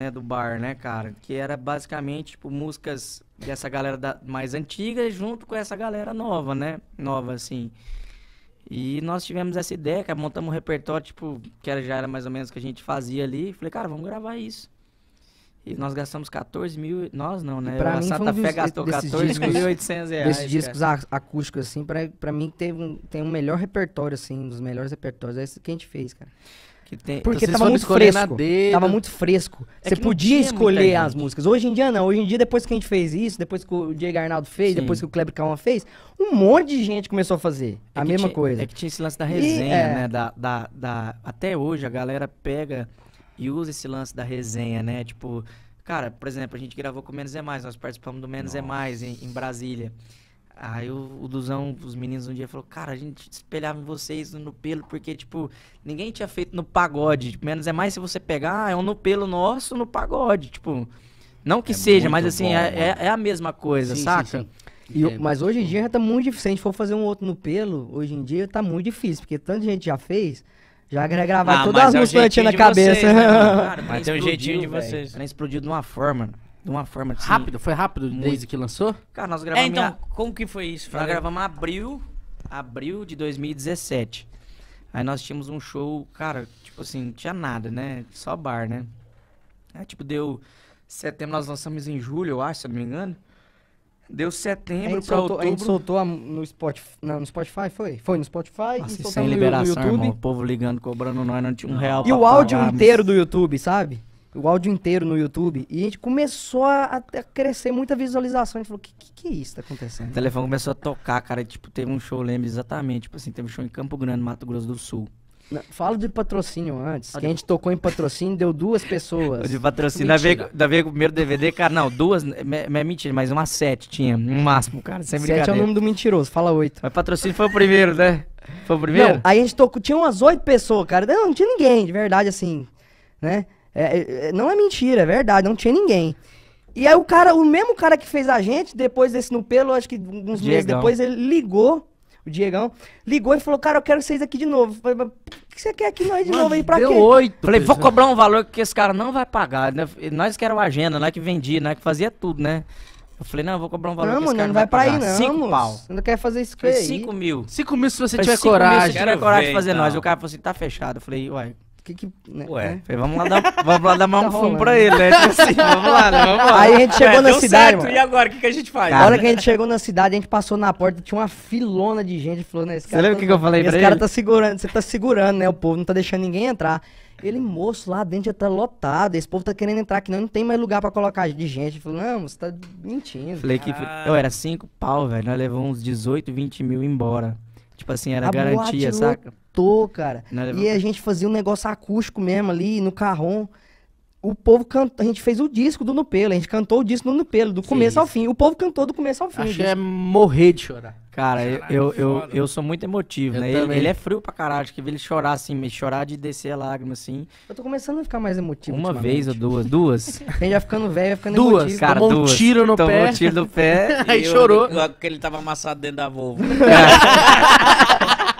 né, do bar, né, cara? Que era basicamente, tipo, músicas dessa galera da, mais antiga junto com essa galera nova, né? Nova, assim. E nós tivemos essa ideia, cara, montamos um repertório, tipo, que era, já era mais ou menos o que a gente fazia ali. Falei, cara, vamos gravar isso. E nós gastamos 14 mil. Nós não, né? Pra mim, a Santa Fé gastou 14.800 reais. Esses discos acústicos, assim, pra, pra mim tem, tem um melhor repertório, assim, um dos melhores repertórios. É esse que a gente fez, cara. Tem, Porque então, tava muito fresco. Dele, tava muito fresco. você podia escolher as músicas. Hoje em dia não. Hoje em dia, depois que a gente fez isso, depois que o Diego Arnaldo fez, Sim. depois que o Kleber Calma fez, um monte de gente começou a fazer é a mesma tinha, coisa. É que tinha esse lance da resenha, e, é... né? Da, da, da, até hoje a galera pega e usa esse lance da resenha, né? Tipo, cara, por exemplo, a gente gravou com Menos é Mais, nós participamos do Menos Nossa. é Mais em, em Brasília. Aí o, o Duzão, os meninos um dia falou, cara, a gente espelhava em vocês no pelo, porque, tipo, ninguém tinha feito no pagode. Tipo, menos é mais se você pegar, ah, é um no pelo nosso no pagode. Tipo, não que é seja, mas assim, bom, é, é, é, a mesma coisa, sim, saca? Sim, sim. E, é, mas hoje em dia já tá muito difícil. Se a gente for fazer um outro no pelo, hoje em dia tá muito difícil, porque tanta gente já fez. Já gravar ah, todas as é músicas que eu tinha na cabeça. Vocês, né, cara, mas tem um jeitinho de vocês. Ela explodiu de uma forma. De uma forma assim. Rápido? Foi rápido desde que lançou? Cara, nós é, gravamos. É, então, minha... como que foi isso? Nós gravamos abril, abril de 2017. Aí nós tínhamos um show, cara, tipo assim, não tinha nada, né? Só bar, né? Aí, tipo, deu setembro, nós lançamos em julho, eu acho, se eu não me engano. Deu setembro pra soltou, outubro. A gente soltou a, no, Spotify, não, no Spotify, foi? Foi no Spotify Nossa, e sem liberação, no, irmão, o povo ligando, cobrando nós, não tinha um real E o áudio pagar, inteiro mas... do YouTube, sabe? o áudio inteiro no YouTube. E a gente começou a, a crescer muita visualização. A gente falou, que, que, que é isso que tá acontecendo? O telefone começou a tocar, cara. Tipo, teve um show, lembro exatamente. Tipo assim, teve um show em Campo Grande, Mato Grosso do Sul. Não, fala de patrocínio antes. Que a gente tocou em patrocínio, deu duas pessoas. De patrocínio, da vez, da vez o primeiro DVD, cara, não, duas, né, é mentira, mas uma sete tinha, no máximo, cara, sem Sete é o nome do mentiroso, fala oito. Mas patrocínio foi o primeiro, né? Foi o primeiro? Não, aí a gente tocou, tinha umas oito pessoas, cara, não, não tinha ninguém, de verdade, assim, né? É, é, é, não é mentira, é verdade, não tinha ninguém. E aí o cara, o mesmo cara que fez a gente, depois desse no pelo, acho que uns Diegão. meses depois, ele ligou, o Diegão, ligou e falou, cara, eu quero vocês aqui de novo. Eu falei, o que você quer aqui nós de Mano, novo aí pra deu quê? Oito, falei, vou cobrar um valor que esse cara não vai pagar. Né? Nós que era a agenda, nós que vendia, nós que fazia tudo, né? Eu falei, não, eu vou cobrar um valor não, que esse cara não, vai, vai pra pagar. Aí, não, cinco pau. Você não quer fazer isso com ele. Cinco mil. Cinco mil se você falei, tiver coragem. Se você tiver coragem de fazer então. nós. O cara falou assim, tá fechado. Eu falei, uai, que que. Né? Ué, né? vamos lá dar, vamos lá dar mais tá um fumo pra ele, né? Tipo assim, vamos lá, né? Vamos lá. Aí a gente chegou é, na cidade. Certo, e agora, o que, que a gente faz? Na hora que a gente chegou na cidade, a gente passou na porta, tinha uma filona de gente. Falou, né? Esse cara você lembra tá o que, eu falei pra ele? Esse cara tá segurando, você tá segurando, né? O povo não tá deixando ninguém entrar. Ele, moço, lá dentro já tá lotado. Esse povo tá querendo entrar aqui, não, não tem mais lugar pra colocar de gente. Ele falou, não, você tá mentindo. Falei cara. que. Eu era cinco pau, velho. Nós levamos uns 18, 20 mil embora. Tipo assim, era a garantia, saca? Lotou, cara. E a gente fazia um negócio acústico mesmo ali no carrom o povo canta, a gente fez o disco do Nupelo, a gente cantou o disco do Nupelo, do começo Sim. ao fim. O povo cantou do começo ao fim. Acho é morrer de chorar. Cara, eu, eu, eu, sou muito emotivo, eu né? Ele, ele, é frio pra caralho, acho que ele chorar assim, chorar de descer a lágrima assim. Eu tô começando a ficar mais emotivo. Uma vez ou duas, duas. Ele já ficando velho, vai ficando duas, emotivo. Cara, Tomou duas. um tiro no Tomou pé. Tomou um tiro no pé. aí eu, chorou. Logo que ele tava amassado dentro da Volvo. É.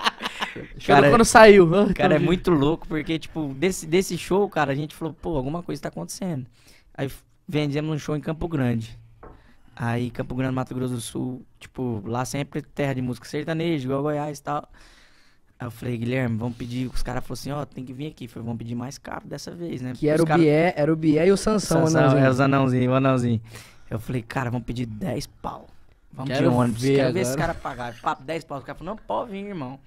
cara, quando saiu. Ah, cara, é muito louco, porque, tipo, desse, desse show, cara, a gente falou, pô, alguma coisa tá acontecendo. Aí vendemos um show em Campo Grande. Aí, Campo Grande, Mato Grosso do Sul, tipo, lá sempre terra de música sertaneja, igual Goiás e tal. Aí eu falei, Guilherme, vamos pedir. Os caras falaram assim, ó, oh, tem que vir aqui. Falei, vamos pedir mais caro dessa vez, né? Que era, cara... o Bié, era o Bié e o Sansão, o Sansão é anãozinho. os anãozinhos, o anãozinho. Eu falei, cara, vamos pedir 10 pau. Vamos quero de ônibus. Ver quero agora. ver esse cara pagar. Papo 10 pau. Os caras falaram, não, pode vir, irmão.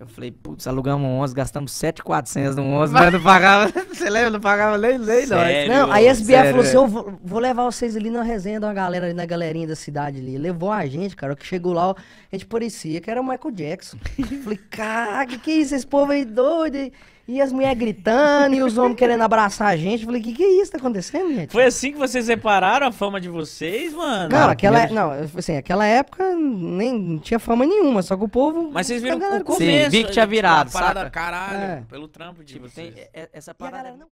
Eu falei, putz, alugamos um 11, gastamos 7,400 no 11, mas não pagava, você lembra, não pagava nem, lei, Não, né? aí a SBF falou assim, eu é. vou, vou, levar vocês ali na resenha de uma galera ali, na galerinha da cidade ali. Levou a gente, cara, que chegou lá, a gente parecia que era o Michael Jackson. Eu falei, cara, que, que é isso, esse povo aí doido, hein? E as mulheres gritando, e os homens querendo abraçar a gente. Eu falei, que que é isso? Tá acontecendo, gente? Foi assim que vocês separaram a fama de vocês, mano? Cara, ah, aquela, não, assim, aquela época nem não tinha fama nenhuma, só que o povo... Mas vocês viram o começo. Sim, vi que tinha virado, sabe? Caralho, é. pelo trampo de tipo, vocês. Tem, essa parada...